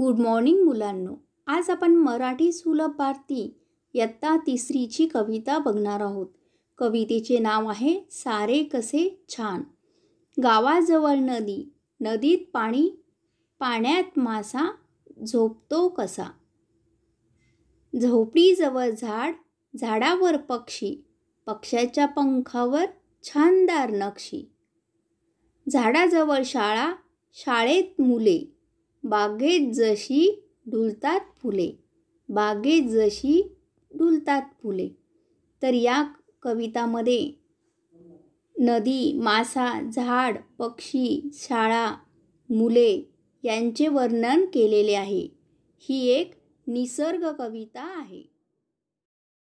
good morning मुलांनो आज आपण मराठी सुलभ भारती यत्ता तिसरीची कविता बघणार आहोत कवितेचे नाव आहे सारे कसे छान गावाजवळ नदी नदीत पाणी पाण्यात मासा झोपतो कसा झोपडीजवळ झाड झाडावर पक्षी पक्ष्याच्या पंखावर छानदार नक्षी झाडाजवळ शाळा शाळेत मुले बागेत जशी डुलतात फुले बागेत जशी डुलतात फुले तर या कवितामध्ये नदी मासा झाड पक्षी शाळा मुले यांचे वर्णन केलेले आहे ही एक निसर्ग कविता आहे